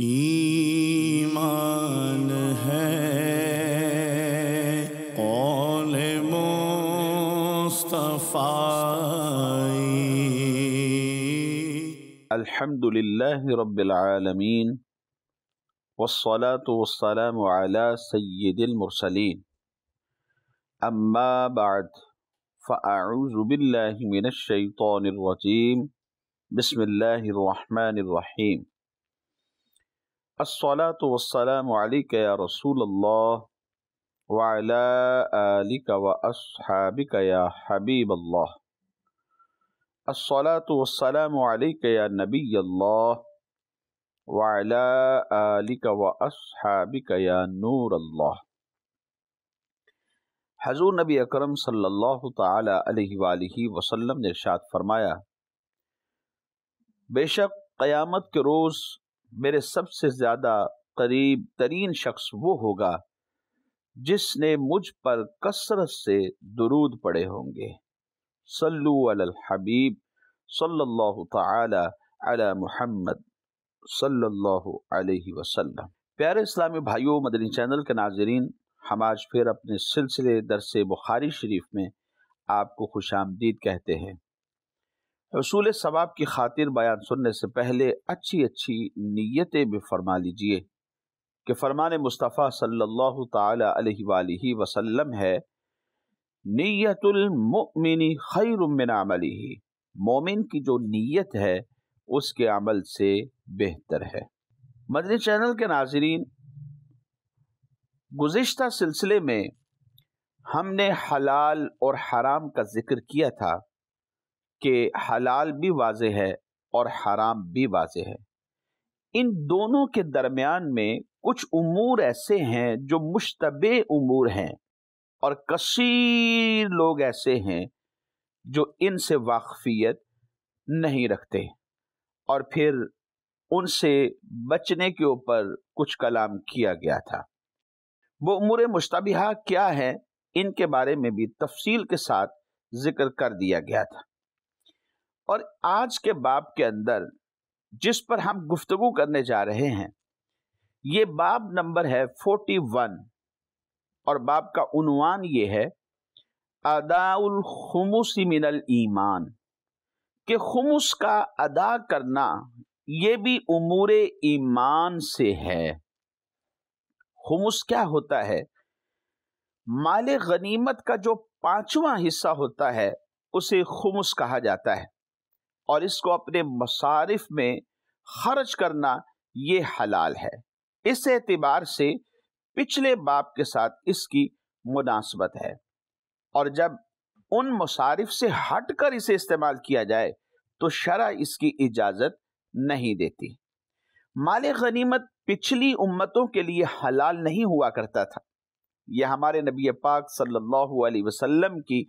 ईमान है قول मुस्तफ़ाई الحمد لله رب العالمين والصلاة والسلام على سيد المرسلين أما بعد فأعوذ بالله من الشيطان الرجيم بسم الله الرحمن الرحيم अस्सलातुवस्सलामुअलैक या रसूल अल्लाह वाला आलिक व असहाबिक या नबी अल्लाह वाला आलिक हजूर नबी अकरम सल्लल्लाहु ने इरशाद फरमाया बेशक क़यामत के रोज़ मेरे सबसे ज़्यादा करीब तरीन शख्स वो होगा जिसने मुझ पर कसरत से दरूद पड़े होंगे सल्लू अल हबीब सल्लल्लाहु ताला अला मुहम्मद सल्लल्लाहु अलैहि वसल्लम प्यारे इस्लामी भाइयों मदनी चैनल के नाजरीन हम आज फिर अपने सिलसिले दरस बुखारी शरीफ में आपको खुश आमदीद कहते हैं रसूल सवाब की खातिर बयान सुनने से पहले अच्छी अच्छी नीयतें भी फरमा लीजिए कि फरमान मुस्तफ़ा सल्लल्लाहु अलैहि वसल्लम है नीयतुलमिनी खैरमिन अमली मोमिन की जो नीयत है उसके अमल से बेहतर है मदनी चैनल के नाजरीन गुज्त सिलसिले में हमने हलाल और हराम का जिक्र किया था कि हलाल भी वाज है और हराम भी वाज है इन दोनों के दरमियान में कुछ उमूर ऐसे हैं जो मुशतब उमूर हैं और कसीर लोग ऐसे हैं जो इनसे वाकफियत नहीं रखते और फिर उनसे बचने के ऊपर कुछ कलाम किया गया था वो उमूर मुश्तबा क्या है इनके बारे में भी तफसील के साथ जिक्र कर दिया गया था और आज के बाब के अंदर जिस पर हम गुफ्तगु करने जा रहे हैं ये बाब नंबर है फोर्टी वन और बाब का उनवान ये है अदाउल खमुस मिनल ईमान के खमुस का अदा करना ये भी उमूर ईमान से है खमुस क्या होता है माल गनीमत का जो पांचवा हिस्सा होता है उसे खमुस कहा जाता है और इसको अपने मसारिफ में खर्च करना ये हलाल है इस एतबार से पिछले बाप के साथ इसकी मुनासबत है और जब उन मुसारिफ से हट कर इसे इस्तेमाल किया जाए तो शरा इसकी इजाज़त नहीं देती माल गनीमत पिछली उम्मतों के लिए हलाल नहीं हुआ करता था यह हमारे नबी पाक सल्लल्लाहु अलैहि वसल्लम की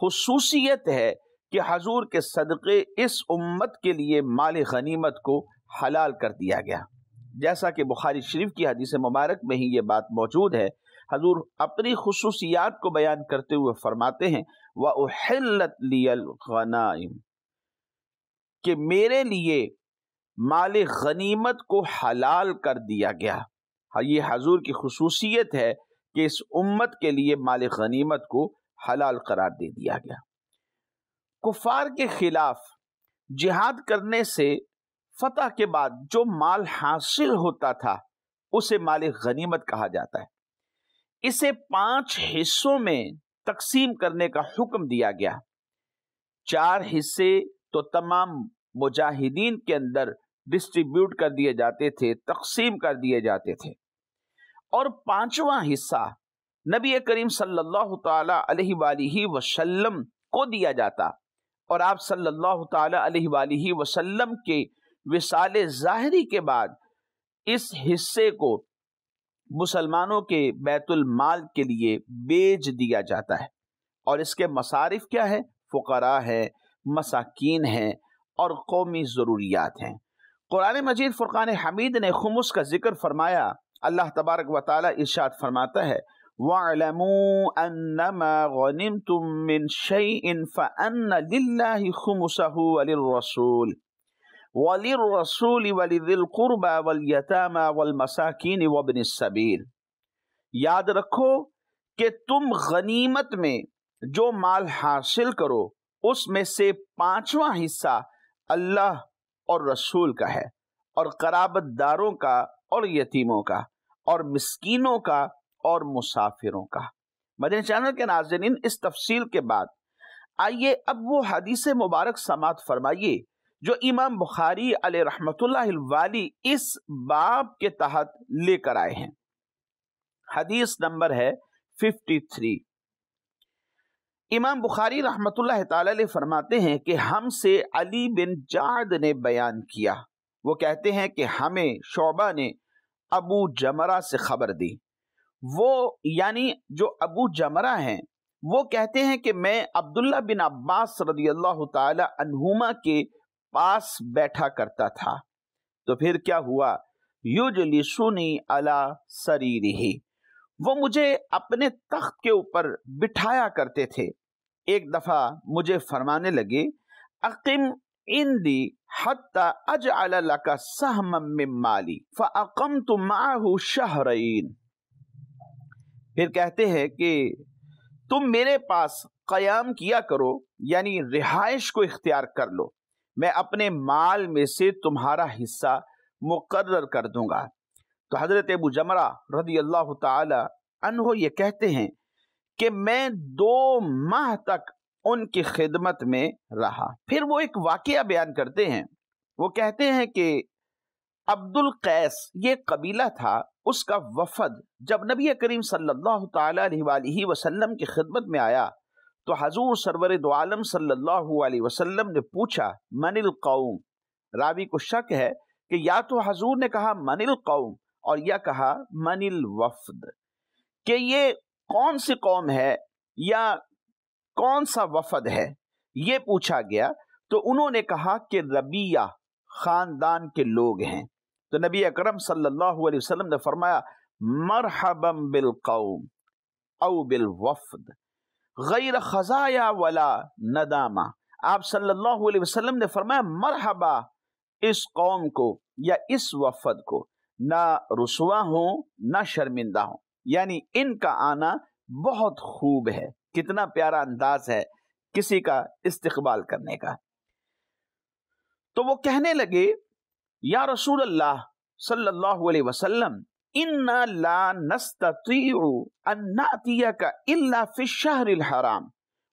खसूसियत है कि हजूर के सदक़े इस उम्मत के लिए माल गनीमत को हलाल कर दिया गया जैसा कि बुखारी शरीफ की हदीस मुबारक में ही ये बात मौजूद है हजूर अपनी खसूसियात को बयान करते हुए फरमाते हैं वहलत उहलत कि मेरे लिए माल गनीमत को हलाल कर दिया गया हाँ, ये हजूर की खसूसियत है कि इस उम्मत के लिए माल गनीमत को हलाल करार दे दिया गया कुफार के खिलाफ जिहाद करने से फतह के बाद जो माल हासिल होता था उसे माल गनीमत कहा जाता है इसे पांच हिस्सों में तकसीम करने का हुक्म दिया गया चार हिस्से तो तमाम मुजाहिदीन के अंदर डिस्ट्रीब्यूट कर दिए जाते थे तकसीम कर दिए जाते थे और पांचवा हिस्सा नबी करीम सल्लल्लाहु अलैहि वसल्लम को दिया जाता और आप सल्लल्लाहु अलैहि वसल्लम के विसाल ज़ाहरी के बाद इस हिस्से को मुसलमानों के बैतुल माल के लिए बेच दिया जाता है और इसके मसारिफ क्या है फ़करा है मसाकिन है और कौमी ज़रूरियात हैं कुरान मजीद फ़ुरक़ान हमीद ने खमुस का जिक्र फरमाया अल्लाह तबारक व इर्शाद फरमाता है واعلموا أنما غنمتم من شيء فأن لله خمسه وللرسول وللرسول ولذي القربى واليتامى والمساكين وابن السبيل याद रखो कि तुम गनीमत में जो माल हासिल करो उसमें से पांचवा हिस्सा अल्लाह और रसूल का है और कराबतदारों का और यतीमों का और मिस्कीनों का और मुसाफिरों का मदन चैनल के नाजरन इस तफसील के बाद आइए अब वो हदीस मुबारक समात फरमाइए जो इमाम बुखारी अल रहमतुल्लाही इस बाब के तहत लेकर आए हैं हदीस नंबर है 53 इमाम बुखारी रहमतुल्लाह ताला फरमाते हैं कि हमसे अली बिन जाद ने बयान किया वो कहते हैं कि हमें शोबा ने अबू जमरा से खबर दी वो यानी जो अबू जमरा हैं वो कहते हैं कि मैं अब्दुल्ला बिन अब्बास रदी अल्लाह तहुमा के पास बैठा करता था तो फिर क्या हुआ युज लिशुनी अला शरीर ही वो मुझे अपने तख्त के ऊपर बिठाया करते थे एक दफ़ा मुझे फरमाने लगे अकिम इंदी हत्ता अज अल का सहम माली फ़म तुम माहू फिर कहते हैं कि तुम मेरे पास कयाम किया करो यानी रिहाइश को इख्तियार कर लो मैं अपने माल में से तुम्हारा हिस्सा मुकर कर दूंगा तो हज़रत अबू जमरा रदी अल्लाह तहो ये कहते हैं कि मैं दो माह तक उनकी खिदमत में रहा फिर वो एक वाक़ बयान करते हैं वो कहते हैं कि अब्दुल कैस ये कबीला था उसका वफद जब नबी करीम सल्लल्लाहु अलैहि वसल्लम की खिदमत में आया तो हजूर सरवर दो आलम सल्लल्लाहु अलैहि वसल्लम ने पूछा मनिल कौम रावी को शक है कि या तो हजूर ने कहा मनिल कौम और या कहा मनिल वफद कि ये कौन सी कौम है या कौन सा वफद है ये पूछा गया तो उन्होंने कहा कि रबिया खानदान के लोग हैं तो नबी अकरम सल्लल्लाहु अलैहि वसल्लम ने फरमाया मरहबम बिल कौम औ बिल वफद गैर खजाया वला नदामा आप सल्लल्लाहु अलैहि वसल्लम ने फरमाया मरहबा इस कौम को या इस वफद को ना रसुआ हो ना शर्मिंदा हो यानी इनका आना बहुत खूब है कितना प्यारा अंदाज है किसी का इस्तकबाल करने का तो वो कहने लगे या रसूल अल्लाह सल्लल्लाहु अलैहि वसल्लम इन्ना ला नस्ततीउ अन नातियक इल्ला फि शहरिल हराम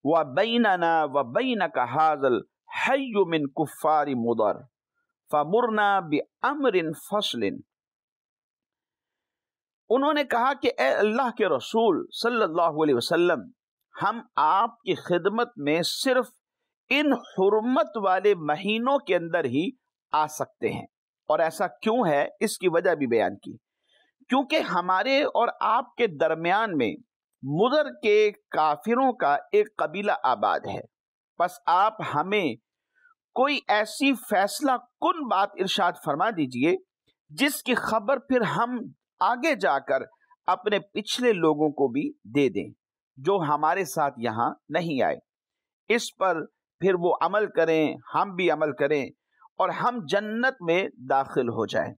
व बैनना व बैनक हाजल हय्यु मिन कुफ्फारि मुदर फमुरना बि अमरिन फसलिन उन्होंने कहा कि ए अल्लाह के रसूल सल्लल्लाहु अलैहि वसल्लम हम आपकी खिदमत में सिर्फ इन हुरमत वाले महीनों के अंदर ही आ सकते हैं और ऐसा क्यों है इसकी वजह भी बयान की क्योंकि हमारे और आपके दरमियान में मुदर के काफिरों का एक कबीला आबाद है बस आप हमें कोई ऐसी फैसला कुन बात इरशाद फरमा दीजिए जिसकी खबर फिर हम आगे जाकर अपने पिछले लोगों को भी दे दें जो हमारे साथ यहाँ नहीं आए इस पर फिर वो अमल करें हम भी अमल करें और हम जन्नत में दाखिल हो जाएं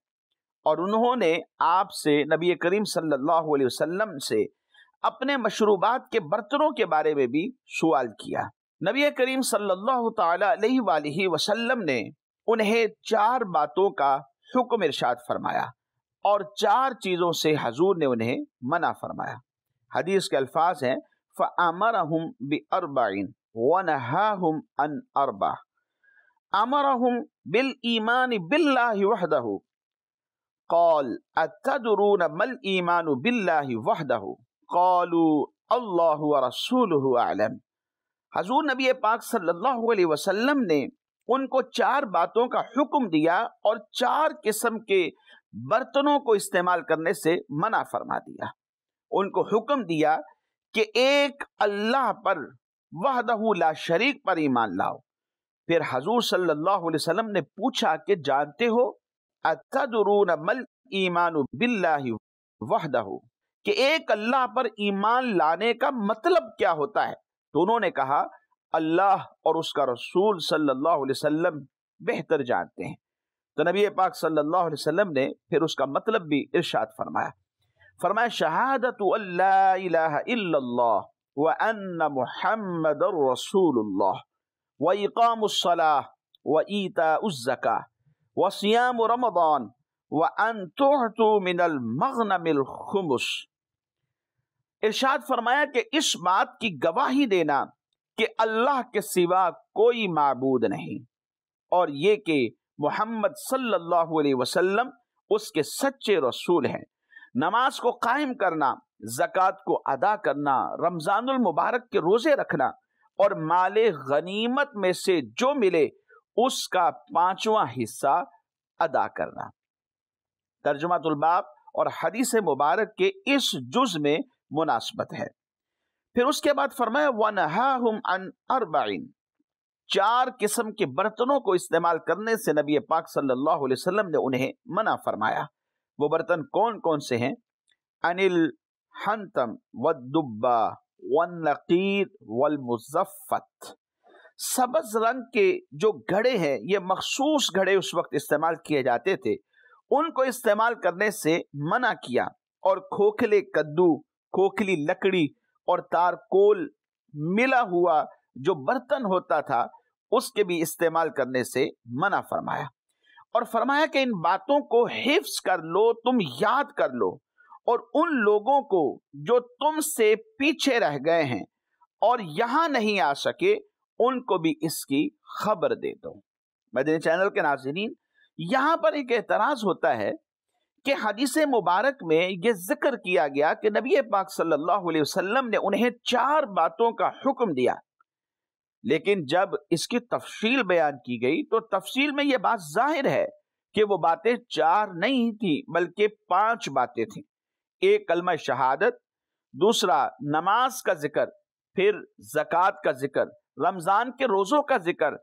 और उन्होंने आपसे नबी करीम सल्लल्लाहु अलैहि वसल्लम से अपने मशरूबात के बर्तनों के बारे में भी सवाल किया नबी करीम सल्लल्लाहु अलैहि वसल्लम ने उन्हें चार बातों का हुक्म इरशाद फरमाया और चार चीज़ों से हजूर ने उन्हें मना फरमाया हदीस के अल्फाज हैं फ़मर हम बरबाइन वन अन अरबा अमरहुम बिल ईमान बिल्लाहि वहदहु قال أتدرون ما الإيمان بالله وحده قالوا الله ورسوله أعلم हजूर नबी पाक सल्लल्लाहु अलैहि वसल्लम ने उनको चार बातों का हुक्म दिया और चार किस्म के बर्तनों को इस्तेमाल करने से मना फरमा दिया उनको हुक्म दिया कि एक अल्लाह पर वहदहू ला शरीक पर ईमान लाओ फिर हजूर सल्लल्लाहु अलैहि वसल्लम ने पूछा कि जानते हो अतदरून मल ईमान बिल्लाहि वहदहु कि एक अल्लाह पर ईमान लाने का मतलब क्या होता है तो उन्होंने कहा अल्लाह और उसका रसूल सल्लल्लाहु अलैहि वसल्लम बेहतर जानते हैं तो नबी पाक सल्लल्लाहु अलैहि वसल्लम ने फिर उसका मतलब भी इरशाद फरमाया फरमाया शहादत अल्लाह इलाहा इल्लल्लाह व अन्न मोहम्मद रसूलुल्लाह व इकामसला व ईता उज़का व सियाम रमदान व अन तो मिनल मगनमिल खुमस इर्शाद फरमाया कि इस बात की गवाही देना कि अल्लाह के सिवा कोई मबूद नहीं और ये कि मोहम्मद सल्लल्लाहु अलैहि वसल्लम उसके सच्चे रसूल हैं नमाज को कायम करना जक़ात को अदा करना रमज़ानुल मुबारक के रोज़े रखना और माल गनीमत में से जो मिले उसका पांचवा हिस्सा अदा करना तर्जुमातुलबाब और हदीस मुबारक के इस जुज में मुनासबत है फिर उसके बाद फरमाया वन अन अरबाइन चार किस्म के बर्तनों को इस्तेमाल करने से नबी पाक सल्लल्लाहु अलैहि वसल्लम ने उन्हें मना फरमाया वो बर्तन कौन कौन से हैं अनिल हंतम व दुब्बा वन नकीर सबज रंग के जो घड़े हैं ये मखसूस घड़े उस वक्त इस्तेमाल किए जाते थे उनको इस्तेमाल करने से मना किया और खोखले कद्दू खोखली लकड़ी और तारकोल मिला हुआ जो बर्तन होता था उसके भी इस्तेमाल करने से मना फरमाया और फरमाया कि इन बातों को हिफ्स कर लो तुम याद कर लो और उन लोगों को जो तुमसे पीछे रह गए हैं और यहां नहीं आ सके उनको भी इसकी खबर दे दो मदनी चैनल के नाजरीन यहां पर एक एतराज होता है कि हदीस मुबारक में यह जिक्र किया गया कि नबी पाक सल्लल्लाहु अलैहि वसल्लम ने उन्हें चार बातों का हुक्म दिया लेकिन जब इसकी तफसील बयान की गई तो तफसील में यह बात जाहिर है कि वो बातें चार नहीं थी बल्कि पांच बातें थी एक कलमा शहादत दूसरा नमाज का जिक्र फिर जक़ात का जिक्र रमज़ान के रोज़ों का जिक्र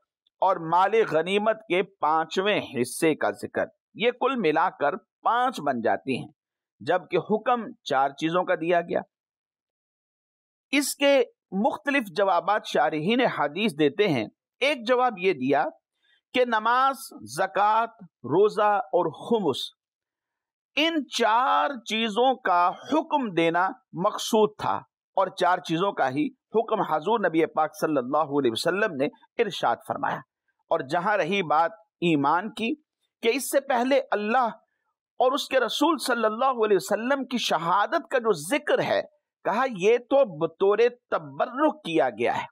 और माल गनीमत के पांचवें हिस्से का जिक्र ये कुल मिलाकर पांच बन जाती हैं जबकि हुक्म चार चीज़ों का दिया गया इसके मुख्तलिफ जवाब शारहन हदीस देते हैं एक जवाब ये दिया कि नमाज जक़ात रोज़ा और खुमस इन चार चीजों का हुक्म देना मकसूद था और चार चीजों का ही हुक्म हजूर नबी पाक सल्लल्लाहु अलैहि वसल्लम ने इरशाद फरमाया और जहां रही बात ईमान की कि इससे पहले अल्लाह और उसके रसूल सल्लल्लाहु अलैहि वसल्लम की शहादत का जो जिक्र है कहा यह तो बतौर तबर्रुक किया गया है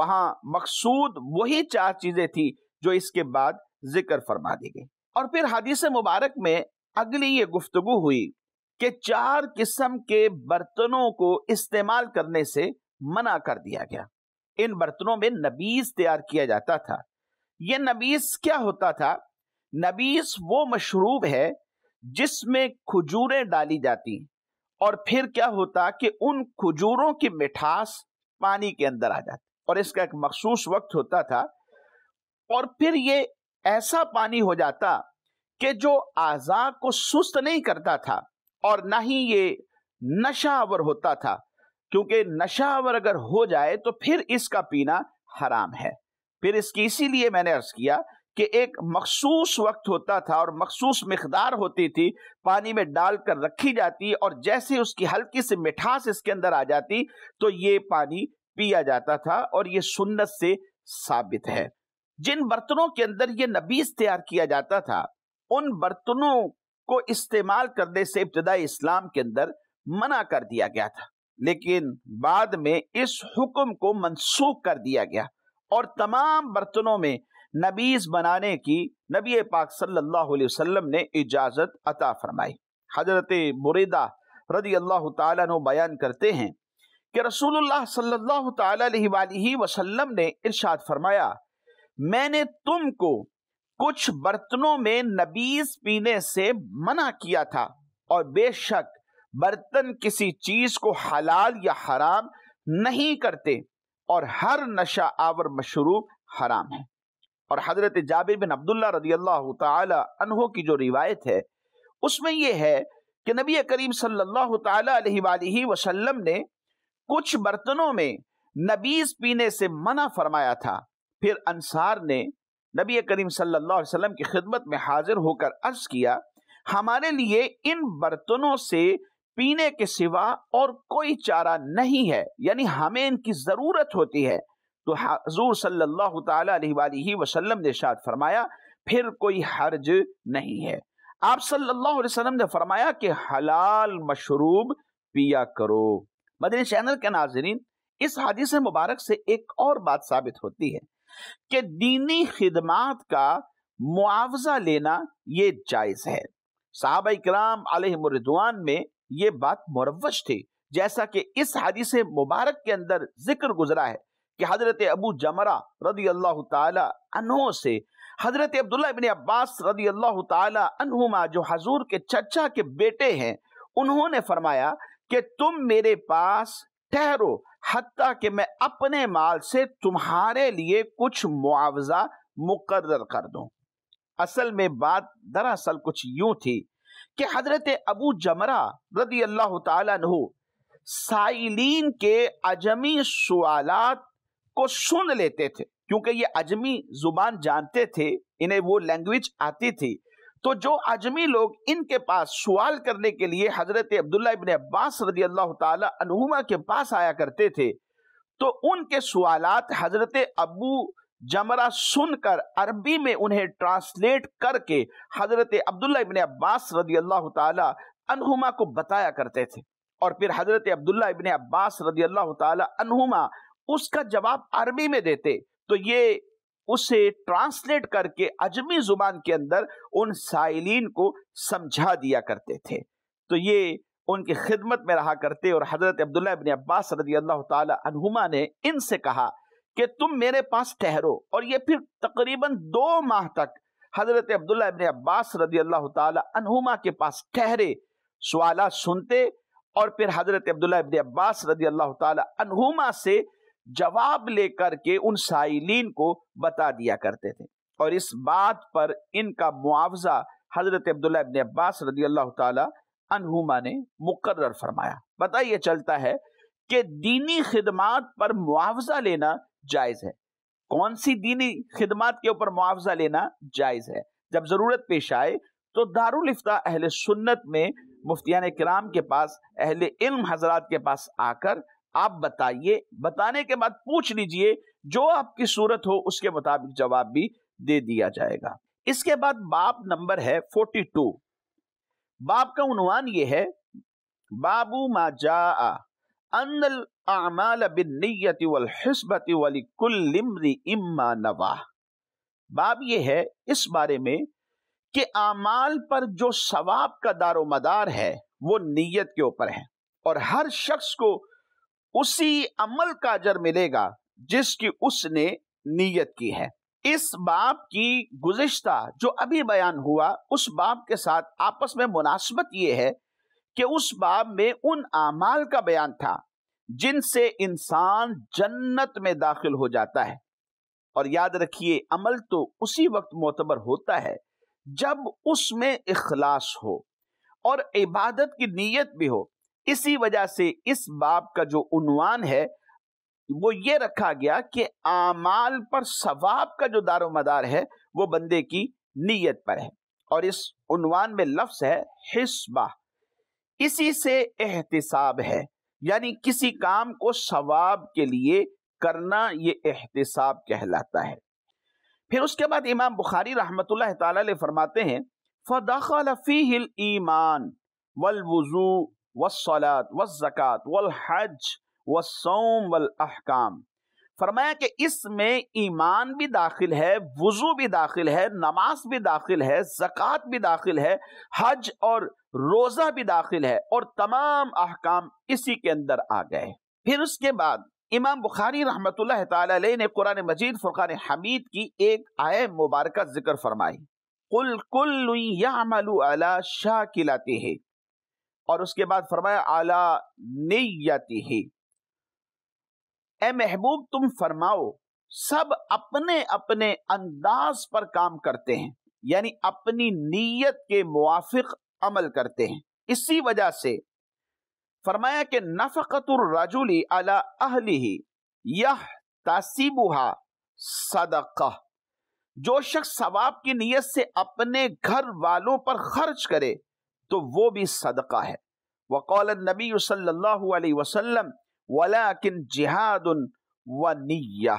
वहां मकसूद वही चार चीजें थी जो इसके बाद जिक्र फरमा दी गई और फिर हदीस मुबारक में अगली ये गुफ्तगु हुई कि चार किस्म के बर्तनों को इस्तेमाल करने से मना कर दिया गया इन बर्तनों में नबीज तैयार किया जाता था यह नबीज क्या होता था नबीस वो मशरूब है जिसमें खजूरें डाली जाती और फिर क्या होता कि उन खजूरों की मिठास पानी के अंदर आ जाती और इसका एक मखसूस वक्त होता था और फिर ये ऐसा पानी हो जाता कि जो आजा को सुस्त नहीं करता था और ना ही ये नशावर होता था क्योंकि नशावर अगर हो जाए तो फिर इसका पीना हराम है फिर इसकी इसीलिए मैंने अर्ज किया कि एक मखसूस वक्त होता था और मखसूस मकदार होती थी पानी में डाल कर रखी जाती और जैसे उसकी हल्की सी मिठास इसके अंदर आ जाती तो ये पानी पिया जाता था और ये सुन्नत से साबित है जिन बर्तनों के अंदर ये नबीज तैयार किया जाता था उन बर्तनों को इस्तेमाल करने से इब्तदा इस्लाम के अंदर मना कर दिया गया था लेकिन बाद में इस हुक्म को मनसूख कर दिया गया और तमाम बर्तनों में नबीज बनाने की नबी पाक सल्लल्लाहु अलैहि वसल्लम ने इजाज़त अता फरमाई हजरत मुरीदा रदी अल्लाह तु बयान करते हैं कि रसूलुल्लाह सल्लल्लाहु अलैहि वसल्लम ने इरशाद फरमाया मैंने तुमको कुछ बर्तनों में नबीज पीने से मना किया था और बेशक बर्तन किसी चीज को हलाल या हराम नहीं करते और हर नशा आवर मशरूब हराम है और हजरत जाबिर बिन अब्दुल्ला रदी अल्लाह तहो की जो रिवायत है उसमें यह है कि नबी करीम सल्लल्लाहु अलैहि वसल्लम ने कुछ बर्तनों में नबीज पीने से मना फरमाया था फिर अंसार ने नबी करीम सल्लल्लाहु अलैहि वसल्लम की खिदमत में हाजिर होकर अर्ज किया हमारे लिए इन बर्तनों से पीने के सिवा और कोई चारा नहीं है यानी हमें इनकी ज़रूरत होती है तो हजूर सल्लल्लाहु अलैहि वसल्लम ने शाद फरमाया फिर कोई हर्ज नहीं है आप सल्लल्लाहु अलैहि वसल्लम ने फरमाया कि हलाल मशरूब पिया करो मदनी चैनल के नाजरीन इस हादिस मुबारक से एक और बात साबित होती है कि दीनी खिदमत का मुआवजा लेना ये जायज़ है साहब कराम आलमरदवान में ये बात मुरवश थी जैसा कि इस हदीस मुबारक के अंदर जिक्र गुजरा है कि हजरत अबू जमरा रदी अल्लाह तहो से हजरत अब्दुल्ला इबन अब्बास रदी अल्लाह तहुमा जो हजूर के चचा के बेटे हैं उन्होंने फरमाया कि तुम मेरे पास ठहरो हती कि मैं अपने माल से तुम्हारे लिए कुछ मुआवजा मुकर्र कर दूं असल में बात दरअसल कुछ यूं थी कि हजरत अबू जमरा रदी अल्लाह तु साइलिन के अजमी सवालात को सुन लेते थे क्योंकि ये अजमी जुबान जानते थे इन्हें वो लैंग्वेज आती थी तो जो अजमी लोग इनके पास सवाल करने के लिए हजरत अब्दुल्ला इबन अब्बास रजी अल्लाह तहुमा के पास आया करते थे तो उनके सवालत हजरत अबू जमरा सुनकर अरबी में उन्हें ट्रांसलेट करके हजरत अब्दुल्ला इबन अब्बास रदी अल्लाह तहुमा को बताया करते थे और फिर हजरत अब्दुल्ला इबन अब्बास रदी अल्लाह तहुमा उसका जवाब अरबी में देते तो ये उसे ट्रांसलेट करके अजमी जुबान के अंदर उन साइलिन को समझा दिया करते थे तो ये उनकी खिदमत में रहा करते और हजरत अब्दुल्ला इबन अब्बास रजी अल्लाह तुमा ने इनसे कहा कि तुम मेरे पास ठहरो और ये फिर तकरीबन दो माह तक हजरत अब्दुल्ला इबन अब्बास रजी अल्लाह तुमा के पास ठहरे सवाल सुनते और फिर हजरत अब्दुल्ला इबन अब्बास रजी अल्लाह तुमा से जवाब लेकर के उन साइलिन को बता दिया करते थे और इस बात पर इनका मुआवजा हजरत अब्दुल्ला इबन अब्बास रदी अल्लाह तहुमा ने मुकर फरमाया पता यह चलता है कि दीनी खिदमत पर मुआवजा लेना जायज है कौन सी दीनी खिदमत के ऊपर मुआवजा लेना जायज है जब जरूरत पेश आए तो दारुल इफ्ता अहल सुन्नत में मुफ्तियान कराम के पास अहल इल्म हजरात के पास आकर आप बताइए बताने के बाद पूछ लीजिए जो आपकी सूरत हो उसके मुताबिक जवाब भी दे दिया जाएगा इसके बाद बाप नंबर है फोर्टी टू बाप का उन्वान यह है बाबू मा जा अनल आमाल बिन नियति वल हिस्बत वली कुल इम्मा नवा बाब यह है इस बारे में कि आमाल पर जो सवाब का दारोमदार है वो नियत के ऊपर है और हर शख्स को उसी अमल का अजर मिलेगा जिसकी उसने नीयत की है इस बाप की गुजश्ता जो अभी बयान हुआ उस बाप के साथ आपस में मुनासबत यह है कि उस बाप में उन अमाल का बयान था जिनसे इंसान जन्नत में दाखिल हो जाता है और याद रखिए अमल तो उसी वक्त मोतबर होता है जब उसमें इखलास हो और इबादत की नीयत भी हो इसी वजह से इस बाब का जो उनवान है वो ये रखा गया कि आमाल पर सवाब का जो दारो मदार है वो बंदे की नीयत पर है और इस उनवान में लफ्स है हिस्बा इसी से एहतिसाब है यानी किसी काम को सवाब के लिए करना ये एहतिसाब कहलाता है फिर उसके बाद इमाम बुखारी ले फरमाते हैं फ़दाखल फ़ीहिल ईमान वल वज़ू वसलात हज व सोम वल अहकाम फरमाया कि इसमें ईमान भी दाखिल है वज़ू भी दाखिल है नमाज भी दाखिल है ज़क़़त भी दाखिल है हज और रोज़ा भी दाखिल है और तमाम अहकाम इसी के अंदर आ गए फिर उसके बाद इमाम बुखारी रहमत ने कुरान मजीद फ़ुरान हमीद की एक आय मुबारक जिक्र फरमाई कुल कुल शाह किलाते है और उसके बाद फरमाया आला नियति ही ए महबूब तुम फरमाओ सब अपने अपने अंदाज पर काम करते हैं यानी अपनी नीयत के मुआफिक अमल करते हैं इसी वजह से फरमाया कि नफकतुर नफ़तुलरजुली अला अहली ही यह तासीबुहा सदका जो शख्स सवाब की नीयत से अपने घर वालों पर खर्च करे तो वो भी सदका है वकौल नबी वसल्लम वलाकिन जिहाद व निया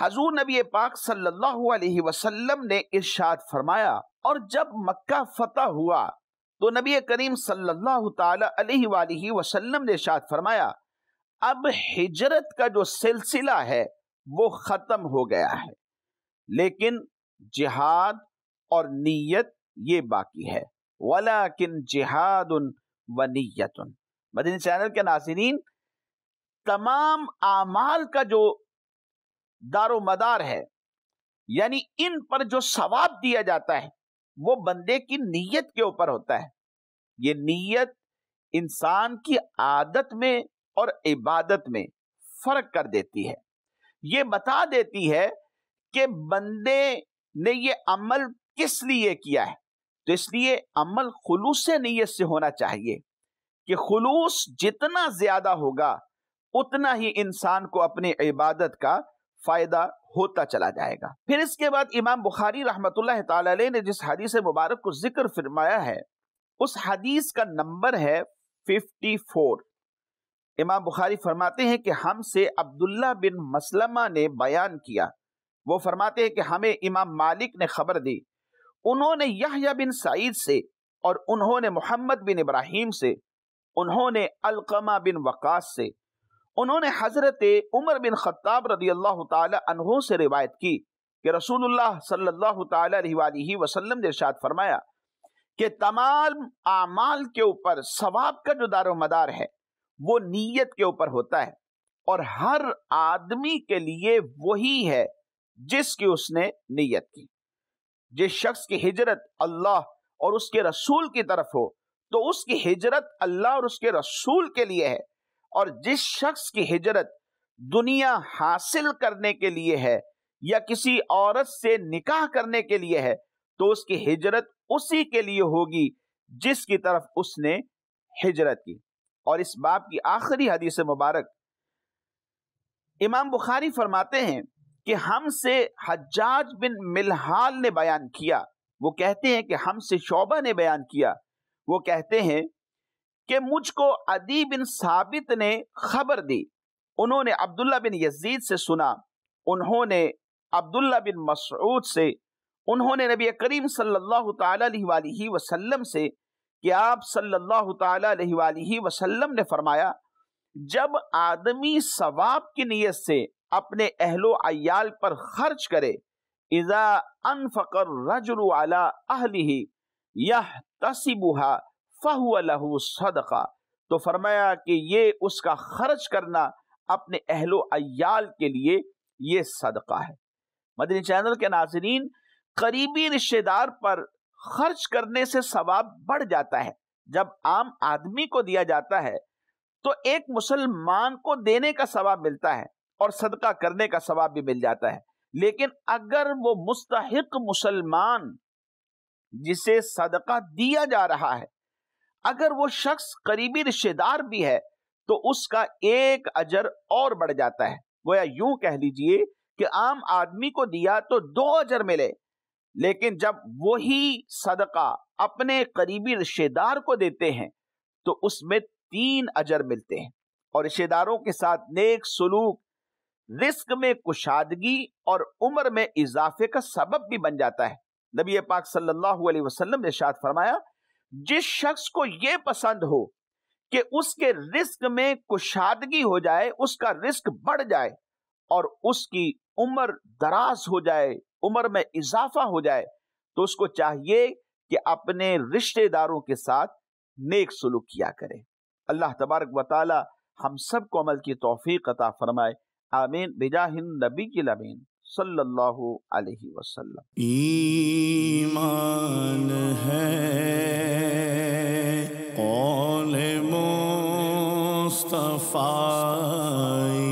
हजूर नबी पाक सल्लल्लाहु अलैहि वसल्लम ने इर्शाद फरमाया और जब मक्का फतह हुआ तो नबी करीम सल्लल्लाहु अलैहि वसल्लम ने इर्शाद फरमाया अब हिजरत का जो सिलसिला है वो ख़त्म हो गया है लेकिन जिहाद और नीयत ये बाकी है वलाकिन जिहाद जिहाद व नीयत मदनी चैनल के नाजरीन तमाम आमाल का जो दारो मदार है यानी इन पर जो सवाब दिया जाता है वो बंदे की नीयत के ऊपर होता है ये नीयत इंसान की आदत में और इबादत में फर्क कर देती है ये बता देती है कि बंदे ने ये अमल किस लिए किया है तो इसलिए अमल खलूस नीयत से होना चाहिए कि खुलूस जितना ज्यादा होगा उतना ही इंसान को अपनी इबादत का फायदा होता चला जाएगा फिर इसके बाद इमाम बुखारी रहमत ने जिस हदीस मुबारक को जिक्र फरमाया है उस हदीस का नंबर है 54 इमाम बुखारी फरमाते हैं कि हमसे अब्दुल्ला बिन मसलमा ने बयान किया वो फरमाते हैं कि हमें इमाम मालिक ने खबर दी उन्होंने यहया बिन सईद से और उन्होंने मोहम्मद बिन इब्राहिम से उन्होंने अलकमा बिन वकास से उन्होंने हज़रत उमर बिन खत्ताब रदी अल्लाह तहों से रिवायत की कि रसूलुल्लाह सल्लल्लाहु अलैहि वसल्लम ने इर्शाद फरमाया कि तमाम आमाल के ऊपर सवाब का जो दारो मदार है वो नीयत के ऊपर होता है और हर आदमी के लिए वही है जिसकी उसने नीयत की जिस शख्स की हिजरत अल्लाह और उसके रसूल की तरफ हो तो उसकी हिजरत अल्लाह और उसके रसूल के लिए है और जिस शख्स की हिजरत दुनिया हासिल करने के लिए है या किसी औरत से निकाह करने के लिए है तो उसकी हिजरत उसी के लिए होगी जिसकी तरफ उसने हिजरत की और इस बाब की आखिरी हदीस मुबारक इमाम बुखारी फरमाते हैं कि हमसे हज्जाज बिन मिलहाल ने बयान किया वो कहते हैं कि हमसे शोबा ने बयान किया वो कहते हैं कि मुझको अदी बिन साबित ने खबर दी उन्होंने अब्दुल्ला बिन यजीद से सुना उन्होंने अब्दुल्ला बिन मसऊद से उन्होंने नबी करीम सल्लल्लाहु अलैहि वसल्लम से कि आप सल्लल्लाहु अलैहि वसल्लम ने फरमाया जब आदमी सवाब की नीयत से अपने अहलो अयाल पर खर्च करे इजा अन फकर अला अहली यह तसीबुहा फहु सदका तो फरमाया कि ये उसका खर्च करना अपने अहलो अयाल के लिए ये सदका है मदनी चैनल के नाजरीन करीबी रिश्तेदार पर खर्च करने से सवाब बढ़ जाता है जब आम आदमी को दिया जाता है तो एक मुसलमान को देने का सवाब मिलता है और सदका करने का सवाब भी मिल जाता है लेकिन अगर वो मुस्तक मुसलमान जिसे सदका दिया जा रहा है अगर वो शख्स करीबी रिश्तेदार भी है तो उसका एक अजर और बढ़ जाता है गोया यूं कह लीजिए कि आम आदमी को दिया तो दो अजर मिले लेकिन जब वही सदका अपने करीबी रिश्तेदार को देते हैं तो उसमें तीन अजर मिलते हैं और रिश्तेदारों के साथ नेक सलूक रिस्क में कुशादगी और उम्र में इजाफे का सबब भी बन जाता है नबी पाक सल्लल्लाहु अलैहि वसल्लम ने शाद फरमाया जिस शख्स को यह पसंद हो कि उसके रिस्क में कुशादगी हो जाए उसका रिस्क बढ़ जाए और उसकी उम्र दराज हो जाए उम्र में इजाफा हो जाए तो उसको चाहिए कि अपने रिश्तेदारों के साथ नेक सलूक किया करे अल्लाह तबारक वाली हम सबको अमल की तोफ़ी कता फरमाए आमीन बिजाहिन नबी की लमीन सल्लल्लाहु अलैहि वसल्लम ईमान है कौल मुस्तफ़ा